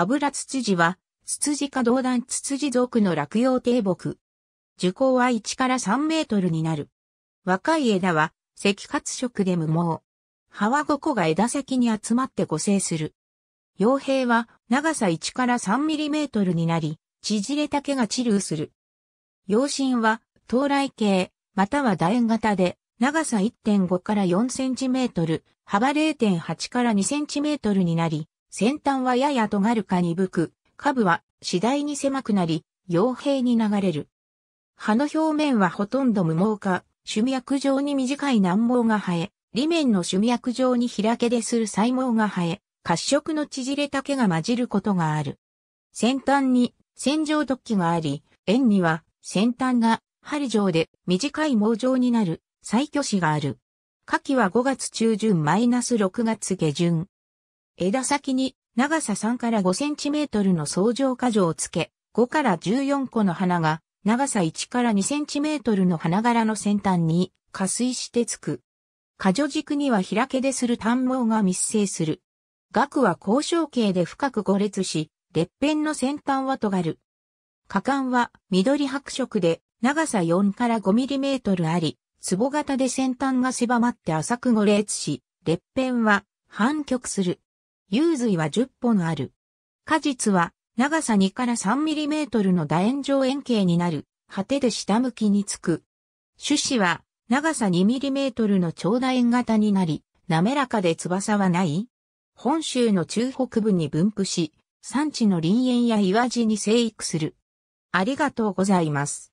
油ツツジは、ツツジ科道断ツツジ属の落葉低木。樹高は1から3メートルになる。若い枝は、赤褐色で無毛。葉は5個が枝先に集まって固成する。傭兵は長さ1から3ミリメートルになり、縮れ丈が散るする。陽針は到来形、または楕円型で、長さ1.5から4センチメートル、幅0.8から2センチメートルになり、先端はやや尖るか鈍く、下部は次第に狭くなり、傭兵に流れる。葉の表面はほとんど無毛か、種脈状に短い軟毛が生え、裏面の種脈状に開けでする細毛が生え、褐色の縮れた毛が混じることがある。先端に線状突起があり、円には先端が針状で短い毛状になる細挙子がある。夏季は5月中旬マイナス -6 月下旬。枝先に長さ3から5センチメートルの相乗果樹をつけ、5から14個の花が長さ1から2センチメートルの花柄の先端に加水してつく。果樹軸には開けでする短毛が密生する。額は交渉形で深く5列し、列辺の先端は尖る。果敢は緑白色で長さ4から5ミリメートルあり、壺型で先端が狭まって浅く5列し、列辺は反曲する。有髄は10本ある。果実は長さ2から3ミリメートルの楕円状円形になる、果てで下向きにつく。種子は長さ2ミリメートルの長楕円型になり、滑らかで翼はない本州の中北部に分布し、産地の林園や岩地に生育する。ありがとうございます。